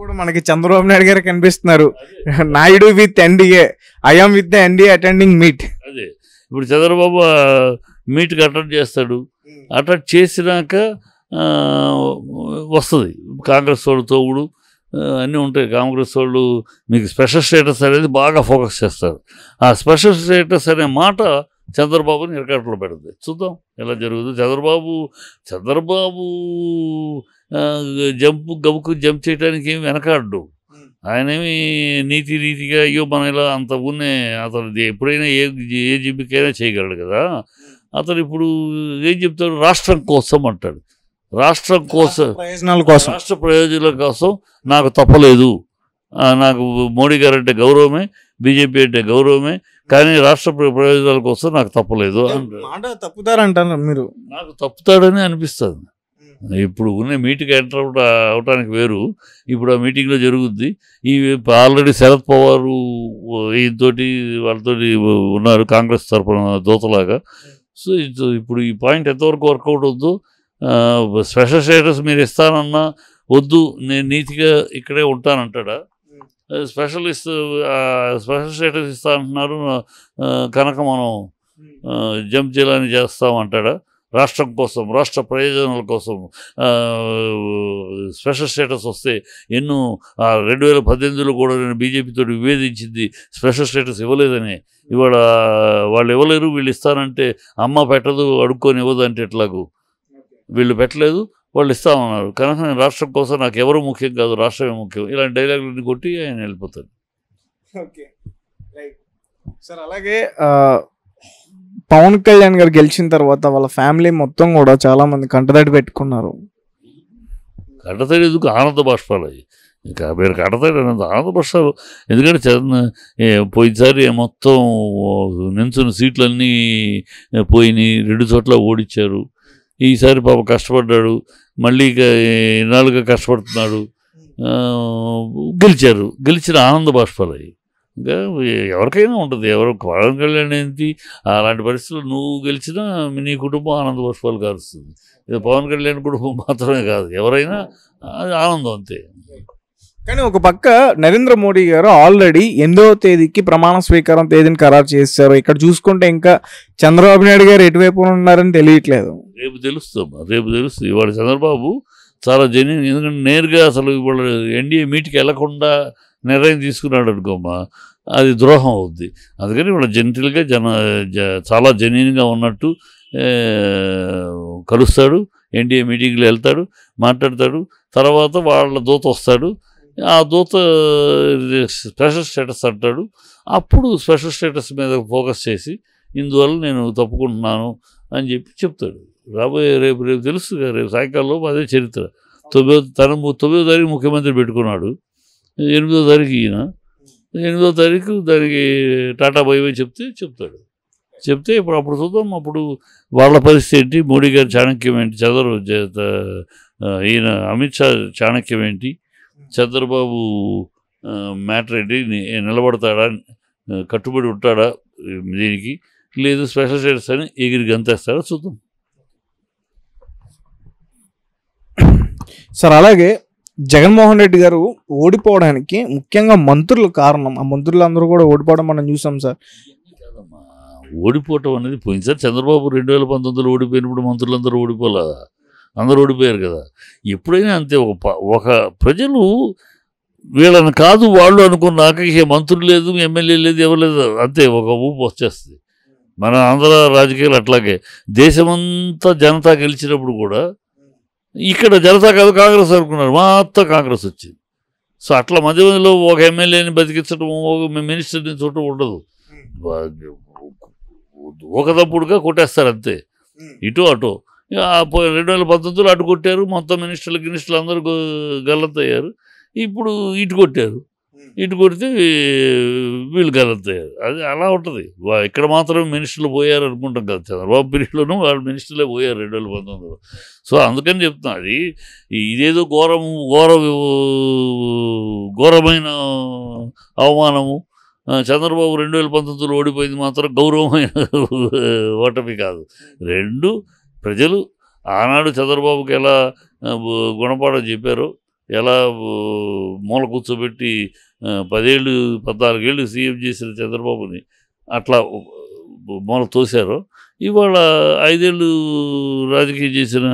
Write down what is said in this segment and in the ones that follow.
కూడా మనకి చంద్రబాబు నాయుడు గారు కనిపిస్తున్నారు Naidu with NDA I'm with NDA attending meet అదే ఇప్పుడు చంద్రబాబు మీట్కి అటెండ్ చేస్తాడు అటెండ్ చేసినాక వస్తుంది కాంగ్రెస్ వాళ్ళు తోగుడు అన్నీ ఉంటాయి కాంగ్రెస్ వాళ్ళు మీకు స్పెషల్ స్టేటస్ అనేది బాగా ఫోకస్ చేస్తారు ఆ స్పెషల్ స్టేటస్ అనే మాట చంద్రబాబుని ఇరకట్లో పెడుతుంది చూద్దాం ఎలా జరుగుతుంది చంద్రబాబు చంద్రబాబు జంపు గబుకు జంప్ చేయడానికి ఏమి వెనకాడు ఏమి నీతి రీతిగా అయ్యో మన ఇలా అంత ఉన్నే అతను ఎప్పుడైనా ఏ ఏ జీబికైనా చేయగలడు కదా అతను ఇప్పుడు ఏం చెప్తాడు రాష్ట్రం కోసం అంటాడు రాష్ట్రం కోసం ప్రయోజనాల కోసం రాష్ట్ర ప్రయోజనాల కోసం నాకు తప్పలేదు నాకు మోడీ గారు అంటే గౌరవమే బీజేపీ అంటే గౌరవమే కానీ రాష్ట్ర ప్రయోజనాల కోసం నాకు తప్పలేదు అంటారు మీరు నాకు తప్పుతాడని అనిపిస్తుంది ఇప్పుడు ఉన్న మీటింగ్ ఎంటర్ అవటానికి వేరు ఇప్పుడు ఆ మీటింగ్లో జరుగుద్ది ఈ ఆల్రెడీ శరద్ పవార్ ఈయనతో వాళ్ళతో ఉన్నారు కాంగ్రెస్ తరఫున దూతలాగా సో ఇప్పుడు ఈ పాయింట్ ఎంతవరకు వర్కౌట్ వద్దు స్పెషల్ స్టేటస్ మీరు ఇస్తానన్నా వద్దు నేను నీతిగా ఇక్కడే ఉంటానంటాడా స్పెషల్ ఇస్తా స్పెషల్ స్టేటస్ ఇస్తానంటున్నారు అంటున్నారు కనుక మనం జంప్ చేయాలని చేస్తామంటాడా రాష్ట్రం కోసం రాష్ట్ర ప్రయోజనాల కోసం స్పెషల్ స్టేటస్ వస్తే ఎన్నో రెండు వేల పద్దెనిమిదిలో కూడా నేను బీజేపీతో వివేదించింది స్పెషల్ స్టేటస్ ఇవ్వలేదని ఇవాళ వాళ్ళు ఇవ్వలేరు వీళ్ళు ఇస్తానంటే అమ్మ పెట్టదు అడుక్కొని ఇవ్వదు అంటే ఎట్లాగూ వీళ్ళు పెట్టలేదు వాళ్ళు ఇస్తామన్నారు కనుక నేను రాష్ట్రం కోసం నాకు ఎవరు ముఖ్యం కాదు రాష్ట్రమే ముఖ్యం ఇలాంటి డైలాగులన్నీ కొట్టి ఆయన వెళ్ళిపోతాను ఓకే రైట్ సార్ అలాగే పవన్ కళ్యాణ్ గారు గెలిచిన తర్వాత వాళ్ళ ఫ్యామిలీ మొత్తం కూడా చాలా మంది కంటతడి పెట్టుకున్నారు కంటతడి ఎందుకు ఆనంద బాష్పాలు ఇంకా మీరు కంటతడి అనేది బాష్పాలు ఎందుకంటే చంద్ర పోయినసారి మొత్తం నించున్న సీట్లన్నీ పోయినాయి రెండు చోట్ల ఓడిచ్చారు ఈసారి పాప కష్టపడ్డాడు మళ్ళీ ఇన్నాళ్ళుగా కష్టపడుతున్నాడు గెలిచారు గెలిచిన ఆనంద బాష్పాలు ఎవరికైనా ఉంటుంది ఎవరు పవన్ కళ్యాణ్ ఏంటి అలాంటి పరిస్థితులు నువ్వు గెలిచినా నీ కుటుంబం ఆనంద పుష్పాలు కారుస్తుంది ఇది పవన్ కళ్యాణ్ కుటుంబం మాత్రమే కాదు ఎవరైనా ఆనందం అంతే కానీ ఒక పక్క నరేంద్ర మోడీ గారు ఆల్రెడీ ఎనిమిదవ తేదీకి ప్రమాణ స్వీకారం తేదీని ఖరారు చేశారు ఇక్కడ చూసుకుంటే ఇంకా చంద్రబాబు నాయుడు గారు ఎటువైపు ఉన్నారని తెలియట్లేదు రేపు తెలుస్తాం రేపు తెలుస్తుంది ఇవాళ చంద్రబాబు చాలా జన్యున్ ఎందుకంటే నేరుగా అసలు ఇప్పుడు ఎన్డీఏ మీటికి వెళ్లకుండా నిర్ణయం తీసుకున్నాడు అనుకోమా అది ద్రోహం అవుద్ది అందుకని ఇప్పుడు జెంటిల్గా జన చాలా జెన్యున్గా ఉన్నట్టు కలుస్తాడు ఎన్డీఏ మీటింగ్లో వెళ్తాడు మాట్లాడతాడు తర్వాత వాళ్ళ దూత వస్తాడు ఆ దూత స్పెషల్ స్టేటస్ అంటాడు అప్పుడు స్పెషల్ స్టేటస్ మీద ఫోకస్ చేసి ఇందువల్ల నేను తప్పుకుంటున్నాను అని చెప్పి చెప్తాడు రాబోయే రేపు రేపు తెలుసు రేపు సాయంకాలం అదే చరిత్ర తొమ్మిదో తన తొమ్మిదో తారీఖు ముఖ్యమంత్రి పెట్టుకున్నాడు ఎనిమిదో తారీఖు ఈయన ఎనిమిదో తారీఖు దానికి టాటా బై చెప్తే చెప్తాడు చెప్తే ఇప్పుడు అప్పుడు చూద్దాం అప్పుడు వాళ్ళ పరిస్థితి ఏంటి మోడీ గారి చాణక్యం ఏంటి చంద్ర ఈయన అమిత్ షా చాణక్యం ఏంటి చంద్రబాబు మ్యాటర్ ఏంటి నిలబడతాడా కట్టుబడి ఉంటాడా దీనికి లేదు స్పెషల్ స్టేటస్ అని ఎగిరి గంతేస్తాడా చూద్దాం సార్ అలాగే జగన్మోహన్ రెడ్డి గారు ఓడిపోవడానికి ముఖ్యంగా మంత్రులు కారణం ఆ మంత్రులు అందరూ కూడా ఓడిపోవడం మనం చూసాం సార్ ఓడిపోవటం అనేది పోయింది సార్ చంద్రబాబు రెండు వేల పంతొమ్మిదిలో ఓడిపోయినప్పుడు మంత్రులందరూ ఓడిపోలేదా అందరూ ఓడిపోయారు కదా ఎప్పుడైనా అంతే ఒక ఒక ప్రజలు వీళ్ళని కాదు వాళ్ళు అనుకున్నాక ఇక మంత్రులు లేదు ఎమ్మెల్యే లేదు ఎవరు లేదు అంతే ఒక ఊపు వచ్చేస్తుంది మన ఆంధ్ర రాజకీయాలు అట్లాగే దేశమంతా జనతా గెలిచినప్పుడు కూడా ఇక్కడ జనతా కాదు కాంగ్రెస్ అనుకున్నారు మాత్రం కాంగ్రెస్ వచ్చింది సో అట్లా మధ్య మధ్యలో ఒక ఎమ్మెల్యేని బతికించడం ఒక మినిస్టర్ని చూడటం ఉండదు ఒక తప్పుడుగా కొట్టేస్తారు అంతే ఇటు అటు రెండు వేల పంతొమ్మిదిలో అటు కొట్టారు మొత్తం మినిస్టర్లు గినిస్టర్లు అందరూ గల్లతయ్యారు ఇప్పుడు ఇటు కొట్టారు ఇటు కొడితే వీళ్ళు కలుగుతాయి అది అలా ఉంటుంది ఇక్కడ మాత్రం మినిస్టర్లు పోయారు అనుకుంటాం కదా చంద్రబాబు పీరియడ్లోనూ వాళ్ళు మినిస్టర్లే పోయారు రెండు వేల పంతొమ్మిదిలో సో అందుకని చెప్తున్నా అది ఇదేదో ఘోరం ఘోర ఘోరమైన అవమానము చంద్రబాబు రెండు వేల పంతొమ్మిదిలో ఓడిపోయింది మాత్రం గౌరవమైన ఓటమి కాదు రెండు ప్రజలు ఆనాడు చంద్రబాబుకి ఎలా గుణపాఠం చెప్పారో ఎలా మూల కూర్చోబెట్టి పదేళ్ళు పద్నాలుగేళ్ళు సీఎం చేసిన చంద్రబాబుని అట్లా మూల తోశారు ఇవాళ ఐదేళ్ళు రాజకీయం చేసిన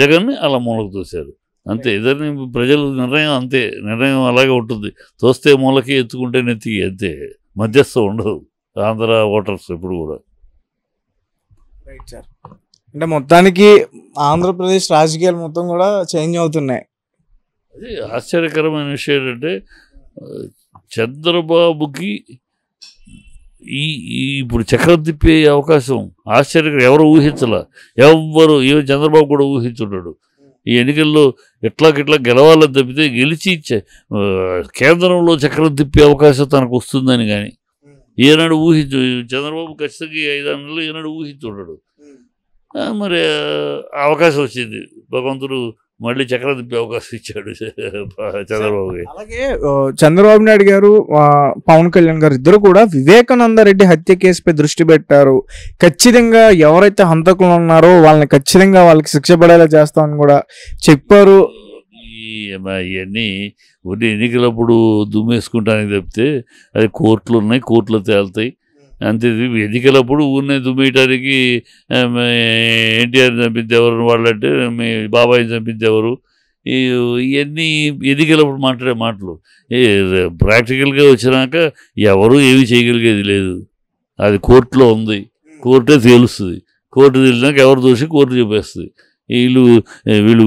జగన్ని అలా మూలకు తోశారు అంతే ఇద్దరిని ప్రజలు నిర్ణయం అంతే నిర్ణయం అలాగే ఉంటుంది తోస్తే మూలకి ఎత్తుకుంటే నెత్తి అంతే మధ్యస్థం ఉండదు ఆంధ్ర ఓటర్స్ ఎప్పుడు కూడా రైట్ సార్ అంటే మొత్తానికి ఆంధ్రప్రదేశ్ రాజకీయాలు మొత్తం కూడా చేంజ్ అవుతున్నాయి ఆశ్చర్యకరమైన విషయం ఏంటంటే చంద్రబాబుకి ఈ ఇప్పుడు చక్రం తిప్పే అవకాశం ఆశ్చర్యకరం ఎవరు ఊహించాల ఎవరు ఏ చంద్రబాబు కూడా ఊహించున్నాడు ఈ ఎన్నికల్లో ఎట్లాకిట్లా గెలవాలని తప్పితే గెలిచి కేంద్రంలో చక్రం తిప్పే అవకాశం తనకు వస్తుందని కానీ ఏనాడు ఊహించు చంద్రబాబు ఖచ్చితంగా ఐదు ఏనాడు ఊహించుండడు మరి అవకాశం వచ్చింది భగవంతుడు మళ్ళీ చక్రం తిప్పే అవకాశం ఇచ్చాడు చంద్రబాబు అలాగే చంద్రబాబు నాయుడు గారు పవన్ కళ్యాణ్ గారు ఇద్దరు కూడా వివేకానంద రెడ్డి హత్య కేసుపై దృష్టి పెట్టారు ఖచ్చితంగా ఎవరైతే హంతకులు ఉన్నారో వాళ్ళని ఖచ్చితంగా వాళ్ళకి శిక్ష పడేలా చేస్తామని కూడా చెప్పారు ఇవన్నీ ఉండి ఎన్నికలప్పుడు దుమ్మేసుకుంటానికి తప్పితే అది కోర్టులు ఉన్నాయి కోర్టులో తేలుతాయి అంతే ఎన్నికలప్పుడు ఊరినే దుమ్మేయటానికి ఎన్టీఆర్ చంపించేవారు వాళ్ళంటే మీ బాబాయ్ చంపించేవారు ఇవన్నీ ఎదిగలప్పుడు మాట్లాడే మాటలు ప్రాక్టికల్గా వచ్చినాక ఎవరు ఏమి చేయగలిగేది లేదు అది కోర్టులో ఉంది కోర్టే తేలుస్తుంది కోర్టు తెలిసినాక ఎవరు దోషి కోర్టు చెప్పేస్తుంది వీళ్ళు వీళ్ళు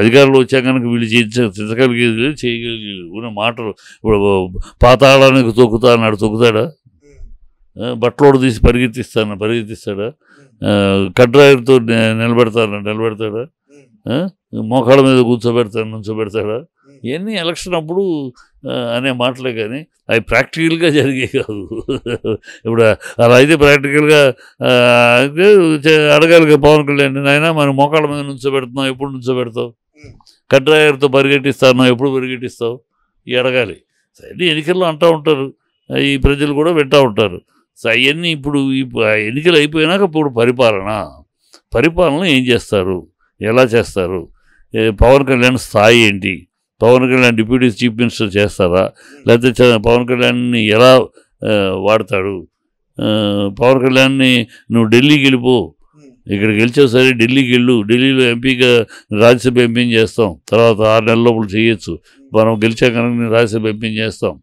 అధికారంలో వచ్చాక కనుక వీళ్ళు చేయగలిగేది లేదు చేయగలిగేది ఉన్న మాటలు ఇప్పుడు పాతాళానికి తొక్కుతా అన్నాడు తొక్కుతాడా బట్టలోడు తీసి పరిగెత్తిస్తాను పరిగెత్తిస్తాడా కడ్రాయర్తో నిలబెడతాను నిలబెడతాడా మోకాళ్ళ మీద కూర్చోబెడతాను నుంచోబెడతాడా ఇవన్నీ ఎలక్షన్ అప్పుడు అనే మాటలే కానీ అవి ప్రాక్టికల్గా జరిగే కాదు ఇప్పుడు అలా అయితే ప్రాక్టికల్గా అడగాలి కదా పవన్ కళ్యాణ్ నాయన మనం మోకాళ్ళ మీద నుంచోబెడుతున్నావు ఎప్పుడు నుంచోబెడతావు కడ్రాయర్తో పరిగెట్టిస్తాను ఎప్పుడు పరిగెట్టిస్తావు అడగాలి సరే ఎన్నికల్లో అంటూ ఉంటారు ఈ ప్రజలు కూడా వింటూ ఉంటారు అవన్నీ ఇప్పుడు ఎన్నికలు అయిపోయినాక ఇప్పుడు పరిపాలన పరిపాలన ఏం చేస్తారు ఎలా చేస్తారు పవన్ కళ్యాణ్ స్థాయి ఏంటి Pawan Kalyan deputy chief minister చేస్తారా లేకపోతే పవన్ కళ్యాణ్ని ఎలా వాడతాడు పవన్ కళ్యాణ్ని నువ్వు ఢిల్లీకి వెళ్ళిపో ఇక్కడికి గెలిచావు ఢిల్లీకి వెళ్ళు ఢిల్లీలో ఎంపీగా రాజ్యసభ ఎంపీని చేస్తాం తర్వాత ఆరు నెలల లోపల చేయొచ్చు మనం గెలిచా కనుక నేను రాజ్యసభ ఎంపీని చేస్తాం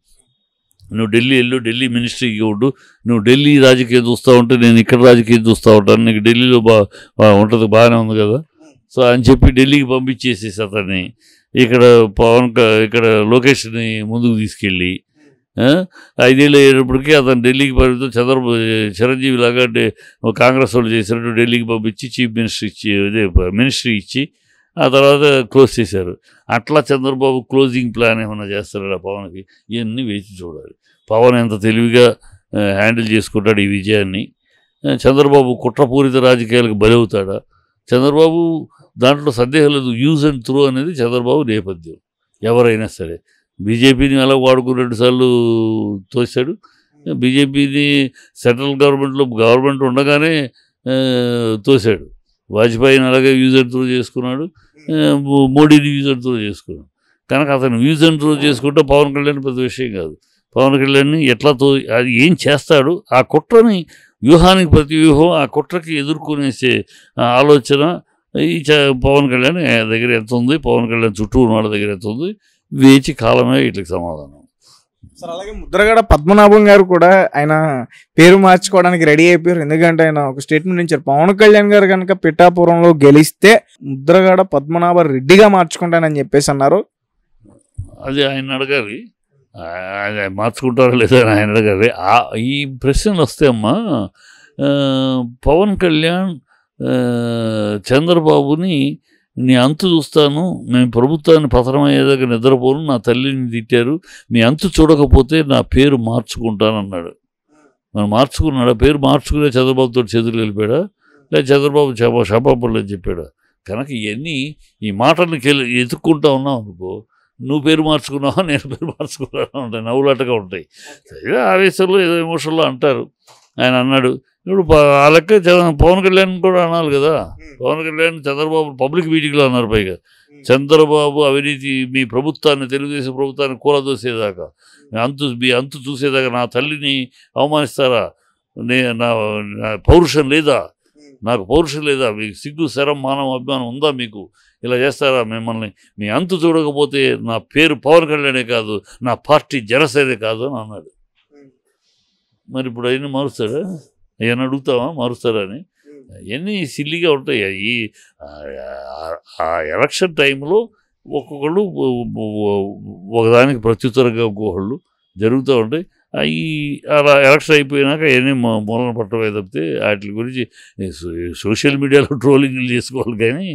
నువ్వు ఢిల్లీ వెళ్ళు ఢిల్లీ మినిస్ట్రీకి ఉండు నువ్వు ఢిల్లీ రాజకీయం చూస్తూ ఉంటే నేను ఇక్కడ రాజకీయం చూస్తూ ఉంటాను నీకు ఢిల్లీలో బాగా ఉంటుంది బాగానే ఉంది కదా సో అని చెప్పి ఢిల్లీకి పంపించేసేసి అతన్ని ఇక్కడ పవన్ ఇక్కడ లోకేష్ని ముందుకు తీసుకెళ్ళి ఐదేళ్ళు అయ్యేటప్పటికీ అతను ఢిల్లీకి పంపితే చంద్ర చిరంజీవి లాగా కాంగ్రెస్ వాళ్ళు చేసినట్టు ఢిల్లీకి పంపించి చీఫ్ మినిస్టర్ ఇచ్చి అదే మినిస్ట్రీ ఇచ్చి ఆ తర్వాత క్లోజ్ చేశారు అట్లా చంద్రబాబు క్లోజింగ్ ప్లాన్ ఏమైనా చేస్తారా పవన్కి ఇవన్నీ వేచి చూడాలి పవన్ ఎంత తెలివిగా హ్యాండిల్ చేసుకుంటాడు ఈ విజయాన్ని చంద్రబాబు కుట్రపూరిత రాజకీయాలకు బలవుతాడా చంద్రబాబు దాంట్లో సందేహం లేదు యూజ్ అండ్ త్రూ అనేది చంద్రబాబు నేపథ్యం ఎవరైనా సరే బీజేపీని ఎలా వాడుకుని రెండుసార్లు తోశాడు బీజేపీని సెంట్రల్ గవర్నమెంట్లో గవర్నమెంట్ ఉండగానే తోశాడు వాజ్పేయిని అలాగే వ్యూజ్ అండ్ త్రో చేసుకున్నాడు hmm. మోడీని యూజ్ అండ్ త్రో చేసుకున్నాడు కనుక అతను వ్యూజ్ అండ్ త్రో చేసుకుంటే పవన్ కళ్యాణ్ పెద్ద విషయం కాదు పవన్ కళ్యాణ్ని ఎట్లా తో అది ఏం చేస్తాడు ఆ కుట్రని వ్యూహానికి ప్రతి వ్యూహం ఆ కుట్రకి ఎదుర్కొనేసే ఆలోచన ఈ పవన్ కళ్యాణ్ దగ్గర ఎంత ఉంది పవన్ కళ్యాణ్ చుట్టూ ఉన్న వాళ్ళ దగ్గర ఎంత ఉంది వేచి కాలమే వీటికి సమాధానం సార్ అలాగే ముద్రగడ పద్మనాభం గారు కూడా ఆయన పేరు మార్చుకోవడానికి రెడీ అయిపోయారు ఎందుకంటే ఆయన ఒక స్టేట్మెంట్ ఇచ్చారు పవన్ కళ్యాణ్ గారు కనుక పిఠాపురంలో గెలిస్తే ముద్రగడ పద్మనాభ రెడ్డిగా మార్చుకుంటానని చెప్పేసి అన్నారు అది ఆయన అడగాలి మార్చుకుంటారో లేదా ఆయన అడగాలి ఈ ప్రశ్నలు అమ్మా పవన్ కళ్యాణ్ చంద్రబాబుని నీ అంతు చూస్తాను నేను ప్రభుత్వాన్ని పతనం అయ్యేదాకా నిద్రపోను నా తల్లిని తిట్టారు నీ అంతు చూడకపోతే నా పేరు మార్చుకుంటానన్నాడు మనం మార్చుకున్నాడు పేరు మార్చుకునే చంద్రబాబుతో చేతులు వెళ్ళిపోయాడా లేదా చంద్రబాబు చేప శాపాపల్లి అని చెప్పాడు కనుక ఇవన్నీ ఈ మాటలను ఎదుక్కుంటా ఉన్నావు అనుకో నువ్వు పేరు మార్చుకున్నావా నేను పేరు మార్చుకున్నావా ఉంటాయి నవ్వులాటగా ఉంటాయి ఆవేశంలో ఏదో ఎమోషన్లో అంటారు ఆయన అన్నాడు ఇప్పుడు ఆ లెక్క పవన్ కళ్యాణ్ కూడా అనాలి కదా పవన్ కళ్యాణ్ చంద్రబాబు పబ్లిక్ మీటింగ్లో అన్నారు పైగా చంద్రబాబు అవినీతి మీ ప్రభుత్వాన్ని తెలుగుదేశం ప్రభుత్వాన్ని కూలదోసేదాకా అంతు మీ అంతు చూసేదాకా నా తల్లిని అవమానిస్తారా నే నా పౌరుషం లేదా నాకు పౌరుషం లేదా మీకు సిగ్గు శరం మానవ అభిమానం ఉందా మీకు ఇలా చేస్తారా మిమ్మల్ని మీ అంతు చూడకపోతే నా పేరు పవన్ కళ్యాణే కాదు నా పార్టీ జనసేనే కాదు అని అన్నాడు మరి ఇప్పుడు అవన్నీ మారుస్తాడా ఏమైనా అడుగుతావా మారుస్తారా అని అవన్నీ సిల్లిగా ఉంటాయి ఈ ఆ ఎలక్షన్ టైంలో ఒక్కొక్కళ్ళు ఒకదానికి ప్రత్యుత్తరంగా ఇంకొకళ్ళు జరుగుతూ ఉంటాయి ఈ అలా ఎలక్షన్ అయిపోయినాక ఏమీ మూలన పట్టమే తప్పితే వాటి గురించి సోషల్ మీడియాలో ట్రోలింగ్లు చేసుకోవాలి కానీ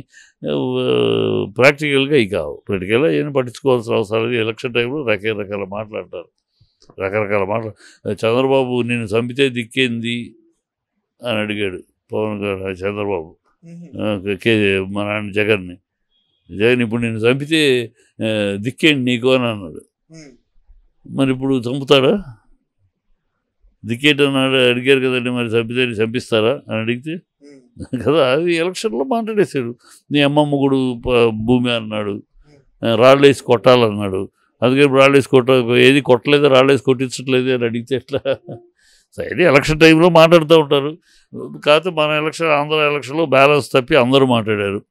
ప్రాక్టికల్గా ఇవి కావు ప్రాక్టికల్గా ఏం పట్టించుకోవాల్సిన అవసరం ఎలక్షన్ టైంలో రకరకాల మాట్లాడతారు రకరకాల మాటలు చంద్రబాబు నేను చంపితే దిక్కేంది అని అడిగాడు పవన్ గారు చంద్రబాబు కే మా నాన్న జగన్ని జగన్ ఇప్పుడు నేను చంపితే దిక్కేండి నీకు అని అన్నాడు మరి ఇప్పుడు చంపుతాడా దిక్కేట అన్నాడు అడిగారు కదండి మరి చంపితే చంపిస్తారా అని అడిగితే కదా అది ఎలక్షన్లో మాట్లాడేశాడు నీ అమ్మమ్మ కూడా భూమి అన్నాడు వేసి కొట్టాలన్నాడు అందుకని రాళ్ళేసి కొట్ట ఏది కొట్టలేదు రాళ్ళేసి కొట్టించట్లేదు అని అడిగితే ఎట్లా సరే ఎలక్షన్ టైంలో మాట్లాడుతూ ఉంటారు కాకపోతే మన ఎలక్షన్ ఆంధ్ర ఎలక్షన్లో బ్యాలెన్స్ తప్పి అందరూ మాట్లాడారు